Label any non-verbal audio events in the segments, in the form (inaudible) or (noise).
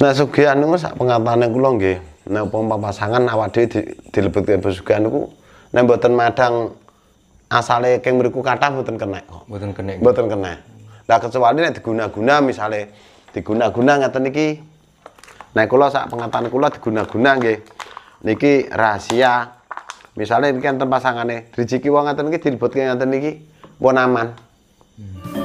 Nah sugihan itu sak pengatane kula nggih. Nek nah, umpama pasangan awak dhewe di, dilebetke pesugihan niku nek mboten madang asale keng mriku kathah mboten kena kok. Mboten kena. Mboten kena. Lah kecuali nek diguna-guna misale diguna-guna ngeten iki nek kula sak pengatane kula diguna-guna nggih. Niki rahasia misalnya ini kan rezeki wong ngeten iki dilebetke ngeten iki pun aman. Hmm.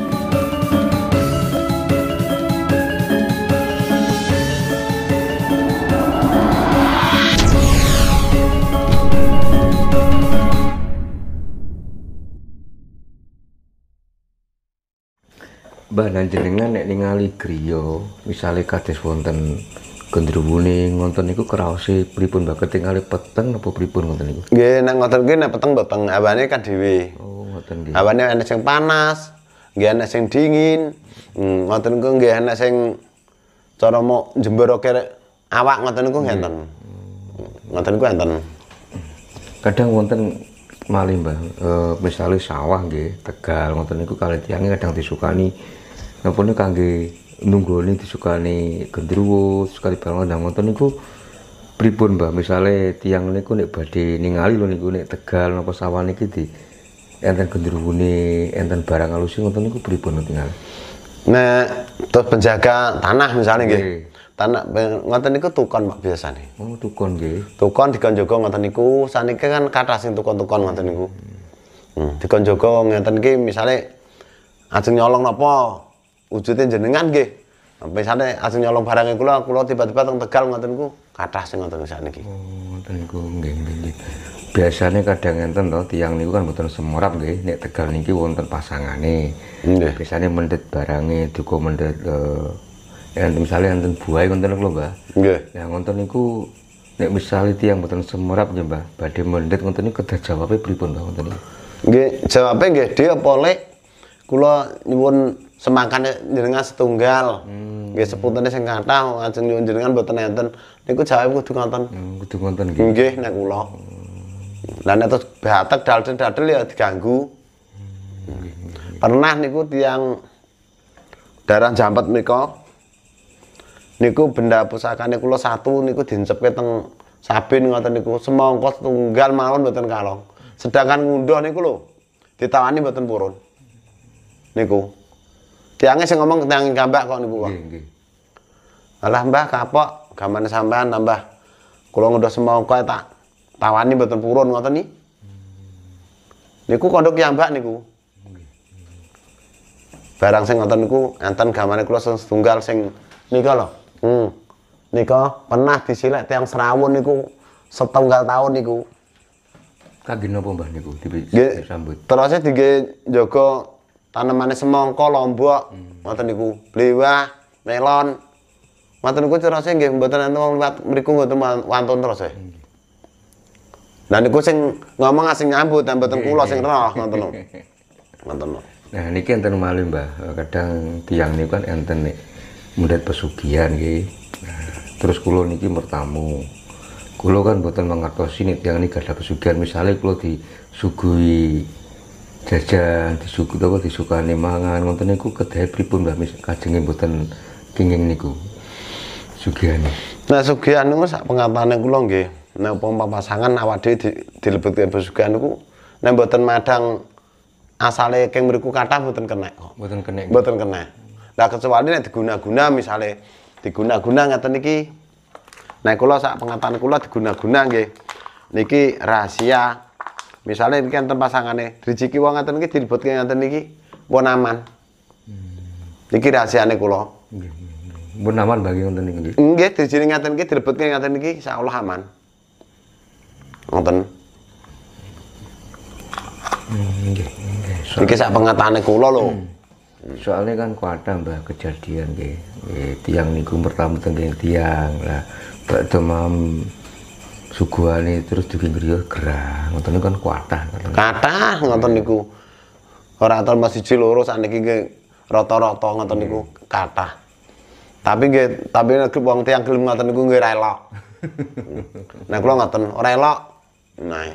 Mbah jenengan nek ningali griya, misale kados wonten gendruwune ngonten niku kraose pripun Mbah ketingali peteng apa pripun ngonten niku? Nggih, nek ngoten kuwi nek peteng peteng awane kan dhewe. Oh, ngoten nggih. Awane ana sing panas, nggih ana sing dingin. Hmm, ngoten niku nggih ana sing cara mau jemboroke awak ngoten niku enten. Hmm. Hmm, ngoten niku enten. Kadang wonten malih Mbah, e, misale sawah nggih, Tegal ngoten niku kalih tiyang kadang disukani napa nih kangge nunggoni disukani gendruwo sekali barang ndang ngonton niku pribun mbak. Misalnya tiang niku nek badi ningali lo niku nih Tegal nopo sawan nih di enten nih, enten barang alus ngonton niku nih tinggal Nah, terus penjaga tanah misalnya gitu, tanah Tanah ngoten niku tukon mbak biasa nih. Oh, tukon gitu Tukon dikonjogo ngoten niku sanike kan kata sing tukon-tukon ngoten niku. Hmm. hmm dikonjogo ngoten iki misalnya ajeng nyolong nopo, ujutin jenengan nggih. Sampai sana asing nyolong barangnya e kula, kula tiba-tiba teng Tegal ngoten ku kathah sing ngoten sak niki. Oh, ngoten niku nggih nggih. kadang enten to tiang niku kan mboten semorap nggih, nek Tegal niki wonten pasangan nih biasanya mendet barangnya duka mendet uh, eh, enten misalnya enten buahe ngoten lho, Mbah. Nggih. yang ngoten niku nek misalnya tiang mboten semurap nih Mbah, badai mendet ngoten niku ke jawabnya pripun, Mbah ngoten niku. Nggih, jawabe nggih dhewe dia polek kula nyuwun semangkane jenengan setunggal. Hmm. Nggih sepuntene sing kathah ngajeng nyuwun jenengan mboten enten. Niku jawab kudu ngonten. Hmm, kudu ngonten nggih. Nggih nek kula. Hmm. Lah nek terus batek ya diganggu. Hmm. Pernah niku tiang darah jambat niku. niku benda pusaka niku lo satu niku diincepe teng sabin ngoten niku semangkot setunggal mawon mboten kalong. Sedangkan ngunduh niku lo ditawani mboten purun. Niku Tiangnya saya ngomong tiang gambar kok nih buah, Alah Mbah kapok gambarnya sampean nambah. udah semau kau tak tawani betul purun ngata nih, Niku kondok yang mbak niku. Barang sing ngata niku enten gamane kula setunggal sing niko loh Hmm. niko pernah disilek tiang serawun niku setunggal tahun niku. kagino pembah Mbah niku Terusnya dige joko Tanamannya semongko lombok hmm. niku blewah melon mata niku terus nggih mboten mereka nggak tuh wanton terus e. hmm. dan niku sing ngomong asing nyambut mboten kulo sing hmm. roh nonton lo, nonton lo. Nah niki enten malu Mbah eh, kadang tiang niku kan enten nih mudah pesugihan gitu. terus kulo niki bertamu Kulo kan buatan mangertosi nih tiang niki ada pesugihan misalnya kulo disuguhi jajan disuguh apa disukani mangan wonten niku kedai pripun Mbah Mis kajenge mboten kenging niku sugihane nah sugihan niku sak pengampane kula nggih nek umpama pasangan awak dhewe di, dilebetke pesugihan niku nek mboten madang asale keng mriku kathah mboten kena kok mboten kena mboten kena lah kecuali nek diguna-guna misale diguna-guna ngeten niki nek kula sak pengampane kula diguna-guna nggih niki rahasia misalnya ini kan pasangannya, rezeki wong ngaten iki dilebetke ngaten iki pun aman ini hmm. iki rahasiane kula nggih pun aman bagi ngoten iki nggih rezeki ngaten iki dilebetke ngaten iki insyaallah aman ngoten hmm, nggih iki sak pengatane kula lho hmm. soalnya kan kuada mbah kejadian nggih tiang niku pertama tentang tiang lah Pak mam suguhane terus digengger gerah ngoten niku kan kuatah ngoten kathah ngoten niku ora atal mas siji loro sakniki rotor rata-rata ngoten niku hmm. kathah tapi nggih tapi nek wong tiyang gelem ngoten niku nggih ra elok nah kula ngoten ora elok nah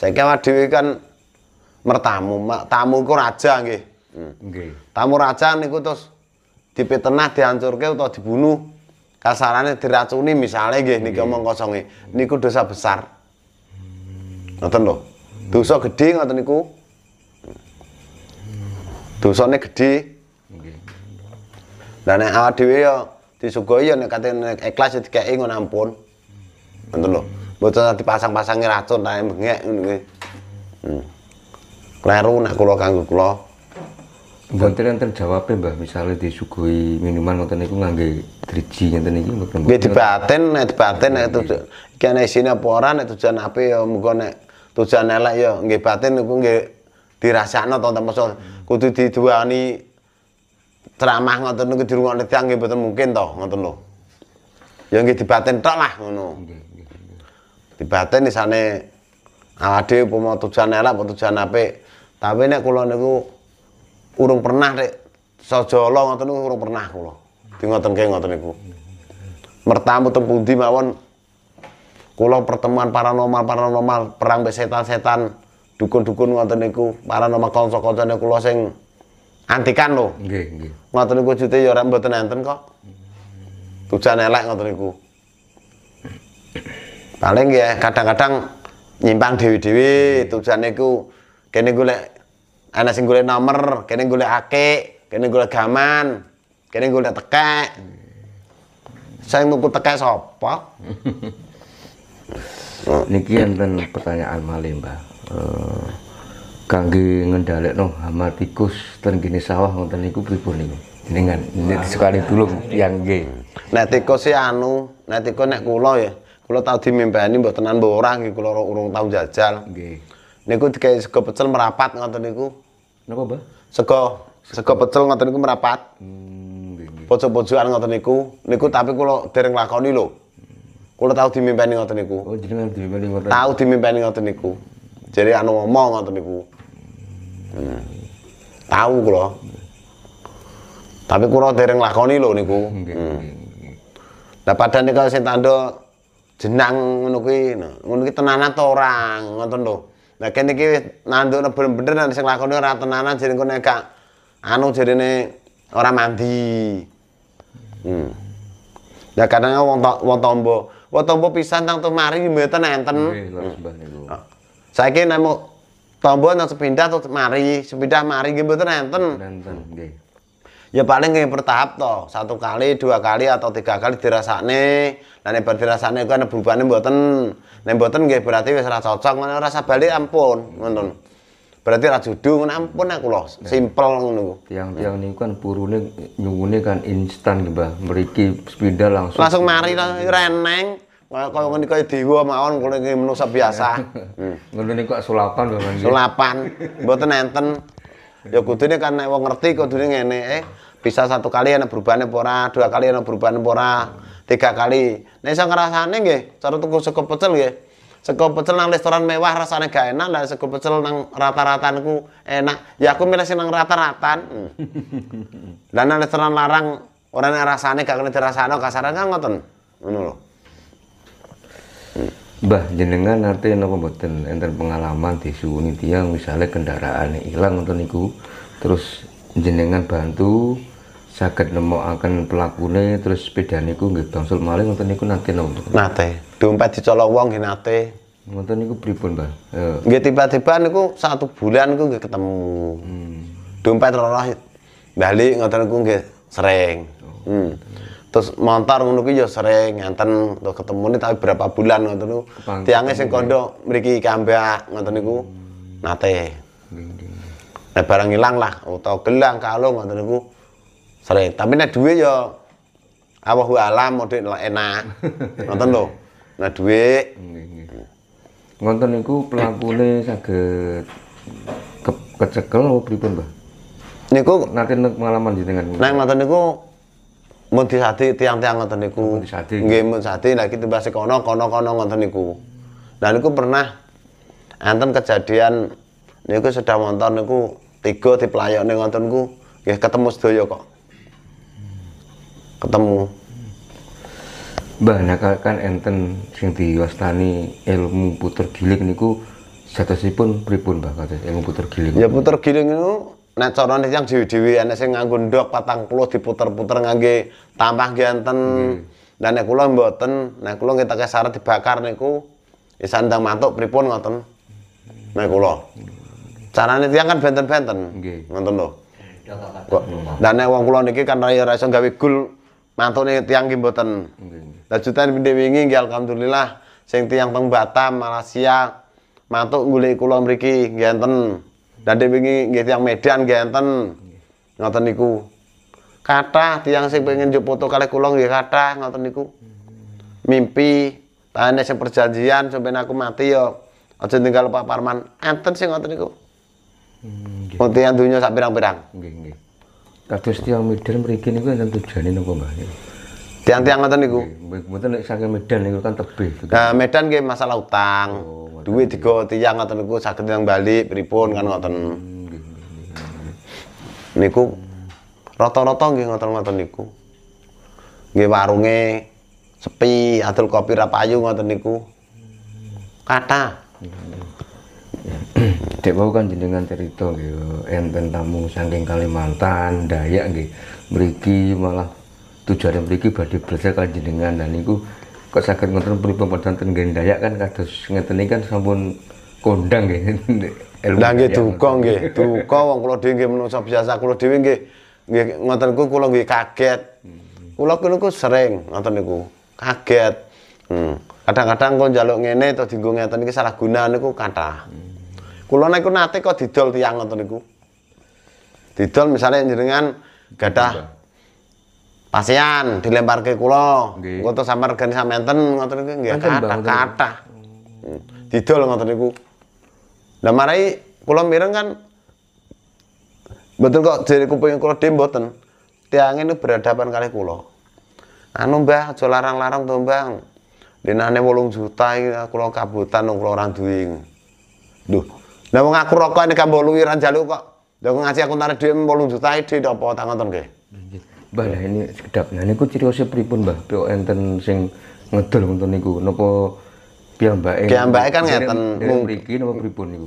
saiki awak dhewe kan mertamu mak tamu ku raja hmm. nggih tamu raja niku terus dipetenah dihancurke atau dibunuh kasarannya diracuni misalnya nggih niki omong kosonge niku dosa besar ngoten loh, dosa gede ngoten niku ini gede dan yang awal dhewe ya disugoi ya nek kate nek ikhlas ya dikeki ngono ampun ngoten lho mboten dipasang-pasangi racun ta bengek ngono kuwi hmm. kleru nek kula kanggo kula Mboten enten jawabe Mbah misale disuguhi minuman ngoten niku ngangge driji ngeten iki mboten. Nggih dibaten nek dibaten nek iki ana isine apa ora nek tujuan apa ya mengko nek tujuan elek ya nggih batin niku nggih dirasakno to temso kudu diduani ceramah ngoten niku dirungokne tiyang nggih mboten mungkin to ngoten lho. Ya nggih dibaten tok lah ngono. Dibaten isane awake dhewe upama tujuan elek apa tujuan apik. Tapi nek kula niku urung pernah dek sajala ngoten niku urung pernah kula. Di ngotenke ngoten niku. Mertamu teng pundi mawon kula pertemuan paranormal-paranormal, perang setan-setan, dukun-dukun ngoten niku, paranormal kanca-kancane kula sing antikan lho. Nggih, nggih. Ngoten niku jute ya ora mboten enten kok. Tujuan elek ngoten niku. Paling ya kadang-kadang nyimpang dewi-dewi, tujuan niku kene gue lek Ana sing golek nomor, kene golek ake, kene golek gaman, kene golek tekek. Saya nuku tekek sapa? (laughs) Niki enten pertanyaan malih, Mbah. Eh, uh, kangge ngendhalekno hama tikus ten gene sawah ngoten niku pripun niku? Jenengan ah. sekali dulu yang nggih. Nek tikus ya anu, nek tikus nek kula ya. Kula tau dimimpani mboten tenan mbok ora nggih kula urung tau jajal. Nggih. Niku dikai sego pecel merapat ngoten niku. Napa, Mbah? Sego sego pecel ngoten niku merapat. Hmm, nggih. Pojok-pojokan ngoten niku, niku tapi kula dereng lakoni lho. Kula tau dimimpeni ngoten niku. Oh, jenengan dimimpeni ngoten. Tau dimimpeni ngoten niku. Jadi anu ngomong ngoten niku. Hmm. Tahu kula. Tapi kula dereng lakoni lho niku. Nggih. Hmm. Lah padane kalau sing tandha jenang ngono kuwi, nah, ngono kuwi tenanan to ora, ngoten lho. Nah kene iki nandukne bener-bener nang sing lakone ora tenanan jeneng kene gak anu jarene ora mandi. Hmm. Lah kadang wong wong tombo, wong tombo pisan nang mari mboten enten. Nggih, hmm. ah. Saiki nek tombo nang sepindah tuh mari, sepindah mari nggih mboten enten. Enten, nggih ya paling kayak bertahap toh satu kali dua kali atau tiga kali dirasane dan nek dirasane kan berubahnya buatan nek buatan nggih berarti wis cocok ngono rasa balik ampun ngono berarti ra judu ampun aku loh ya. simpel ngono tiang Yang ini kan burune nyuwune kan instan gitu Mbah mriki sepeda langsung langsung mari lah, reneng kalau kaya ngene kaya dewa mawon kula iki manusa biasa ngono ini kok sulapan Sulapan buatan enten ya kudune kan nek wong ngerti kudune ngene eh bisa satu kali enak berubahnya apa dua kali enak berubahnya apa tiga kali. Nek saya ngrasane nggih, cara tuku sego pecel nggih. Sego pecel nang restoran mewah rasanya gak enak, lah sego pecel nang rata-ratanku enak. Ya aku milih sih nang rata-ratan. dan nang restoran larang orangnya rasanya, gak kena dirasakno kasaran kan ngoten. Ngono lho. Bah jenengan nanti nopo mboten enten pengalaman di disuwuni tiang misalnya kendaraan hilang untuk niku terus jenengan bantu sakit akan pelakunya terus sepeda niku nggih bangsul maling ngoten niku nate napa nate dompet dicolok wong nate ngoten niku bah, gak eh. nggih tiba-tiba niku satu bulan niku ketemu hmm. dompet rolah balik ngoten niku nggih sering oh, hmm terus motor ngono kuwi ya sering nganten terus ketemu nih tapi berapa bulan ngoten niku tiange sing kondo mriki kambak ngoten niku hmm. nate nah barang ilang lah atau gelang kalung ngoten niku sering tapi nek duwe ya awah alam mode enak (laughs) ngoten lho nek duwe ngoten niku pelakune saged kecekel apa pripun Mbah niku nanti pengalaman jenengan nang ngoten niku mun disadi tiang-tiang ngoten niku. Nggih mun disadi lagi timbas kono kono-kono ngoten niku. Lah niku pernah enten kejadian niku sedang wonten niku tiga diplayone ngoten niku ya ketemu sedoyo kok. Ketemu. Mbah nah, kan enten sing diwastani ilmu puter giling niku beri pripun bah kata, ilmu puter giling. Ya puter giling itu nek itu yang dhewe sih ana sing nganggo ndok 40 diputer-puter ngangge tambah genten. Hmm. Lah nek kula mboten, nek kula ngetek syarat dibakar niku ya sandang mantuk pripun ngoten. Nek kula. Carane tiyang kan benten-benten. Nggih. -benten. Ngoten lho. Ya, dan nek wong kula niki kan raya iso gawe gul mantune tiyang ki mboten. Nggih. Lanjutan pindah wingi alhamdulillah sing tiyang teng Batam, Malaysia mantuk golek kula mriki ngenten. Dadi wingi gitu yang Medan ganten Ngoten niku. kata tiang sing pengen njuk foto kalih kula kata kathah ngoten niku. Mimpi tanya si perjanjian sampai aku mati ya aja tinggal Pak Parman. Enten sih ngoten niku. Hmm, nggih. Hmm, Wonten dunya sak pirang-pirang. Nggih, nggih. Kados tiyang Medan mriki niku enten tujuane napa, Mbah? tiang-tiang ngoten niku mboten nek saking Medan niku kan tebih gitu. nah Medan nggih masalah utang oh, duit digo tiang ngoten niku saged tiang bali pripun kan ngoten hmm, niku rata-rata nggih ngoten-ngoten niku nggih warunge sepi adol kopi rapayu ngoten niku kata Dek wau kan jenengan cerita nggih enten tamu saking Kalimantan Dayak nggih mriki malah tujuan yang mriki badhe belajar kanjenengan dan niku kok saged ngoten pripun wonten dayak kan kata kados ini kan sampun kondang nggih. (laughs) Lah gitu kong gitu duka wong kula dhewe menurut saya biasa kalau dhewe gitu nggih ngoten ku kula nggih kaget. Kula sering ngoten niku kaget. Hmm. Kadang-kadang kalau jaluk ngene atau dienggo ngeten ini salah guna niku kata, Kula aku nate kok didol tiang ngoten niku. Didol misalnya jenengan gadah pasien dilempar ke kulo, okay. tuh sama regani sama enten ngotot itu nggih kata kata. lo ngotot itu dan marai kulo mireng kan betul kok jadi kuping kulo dhe mboten. Tiange tuh berhadapan kali kulo Anu Mbah, aja larang-larang bang, Mbah. Dinane bolong juta iki kulo kabutan kula orang duing, Duh, nah mau ngaku rokok kan bolu ra kok. Lah ngasih aku narik dhuwit bolong juta itu di tangan tuh, nggih. Mbah lah ini sekedap. Nah niku ciriosé pripun Mbah? Pio enten sing ngedol untuk niku napa piyambake? Piyambake kan ngeten mriki napa pripun niku?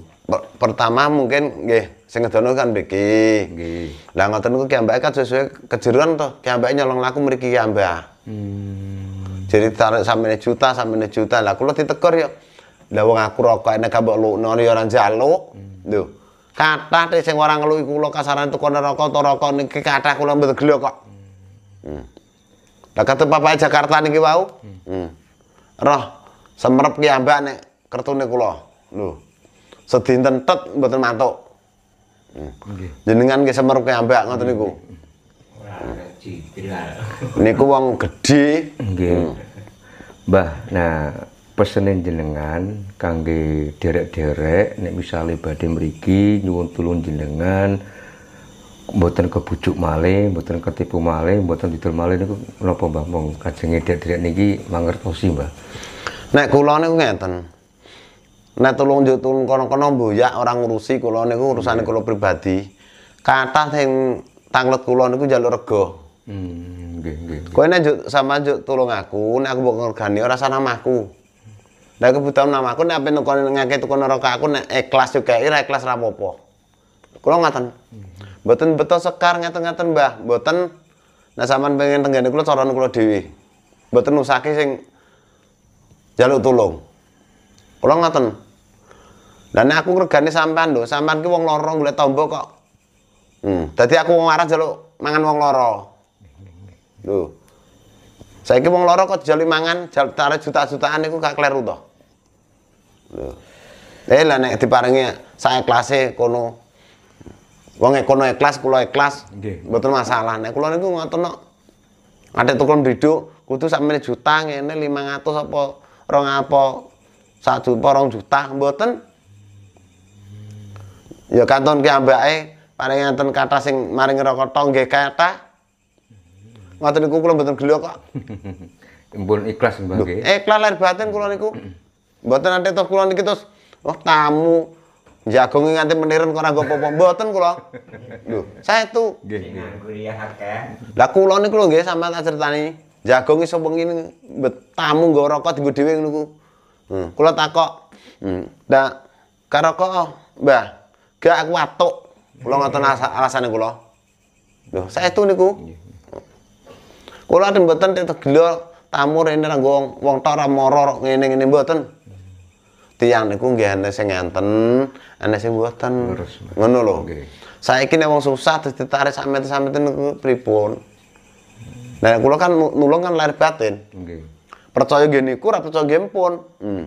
Pertama mungkin gih, sing ngedono kan mriki. Nggih. Lah ngoten niku piyambake kan sesuai kejeruan to. Piyambake nyolong laku mriki piyambak. Hmm. Jadi tarik sampe juta sampe juta. Lah kula ditegur yo. Lah wong aku rokok enak nek mbok lukno ya ora njaluk. Lho. Hmm. Kathah sing lu ikut kula kasaran tukone rokok to rokok niki kata kula mboten kok. Hmm. Lah kata bapak Jakarta nih wau. Hmm. Roh semrep ki ambek nek kertune kula. Lho. Sedinten tet mboten mantuk. Hmm. Okay. Jenengan ki semrep ki ambek ngoten niku. Hmm. Niku wong gede. Nggih. Hmm. Mbah, nah pesenin jenengan kangge derek-derek nek misalnya badhe mriki nyuwun tulun jenengan buatan kebujuk male, buatan ketipu malih, male didol malih niku napa Mbah mong kajenge dhek-dhek niki mangertosi Mbah. Nek kula niku ngeten. Nek tulung yo tulung kono-kono mboyak ora ngurusi kula niku urusane kula pribadi. Kata sing tanglet kula niku njaluk rego. Hmm, nggih nggih. Kowe nek njuk sama njuk tulung aku, nek aku mbok ngergani ora sana Lah kebutuhan namaku nek ape nekone ngake tukon ngake aku nek ikhlas aku, gawe ora ikhlas ira apa-apa. Kula ngaten. Hmm. Mboten beto sekar ngeten-ngeten Mbah, mboten nek sampean pengen tenggene kula cara kula dhewe. Mboten usake sing jaluk tulung. Kula ngoten. dan aku regane sampean lho, sampean ki wong lara golek tamba kok. Hmm, dadi aku wong aran jaluk mangan wong lara. Lho. Saiki wong lara kok jaluk mangan, jaluk tarik juta-jutaan niku gak kleru to. Lho. Eh lah nek diparingi saya kelasé kono Wong nek kono ikhlas, kula ikhlas. Nggih. Mboten masalah. Nek kula niku ngoten kok. Ate tukon diduk kudu sak menit juta ngene 500 apa rong apa sak juta rong juta mboten. Ya kanton ki ambake paring ngaten kata sing maring rokota nggih kathah. Ngoten niku kula mboten gelo kok. impun (laughs) ikhlas mbah nggih. Ikhlas eh, lahir batin kulo niku. Mboten ate terus kulo niki terus oh tamu Jagung nganti meniren kok ora nggo apa-apa. Mboten kula. Lho, saetu. Nggih, nggih. Lah kula niku lho nggih sama tak critani. Jagung iso wengi tamu nggo rokok dienggo dhewe ngono ku. Hmm, kula takok. Hmm, dak karo kok, oh. Mbah. Gak aku watuk. Kula ngoten alasane kula. Lho, saetu niku. Kula mboten tegelo tamu rene nggo wong tok ora moro ngene-ngene mboten tiang niku nggih ana sing ngenten, ana sing mboten. Ngono lho. Saya Saiki nek wong susah terus ditarik sampeyan-sampeyan niku pripun? Nah, kula kan nulung kan lahir batin. Nggih. Percaya gini ku ora percaya gempun. Hmm.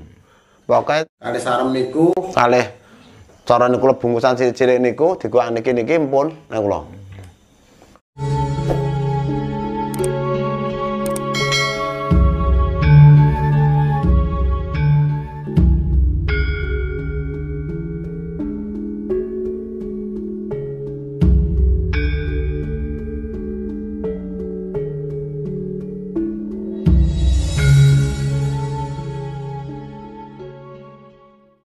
Pokoke kalih sarem niku kalih cara niku bungkusan cilik-cilik niku dikuak niki niki pun nang kula. Hmm.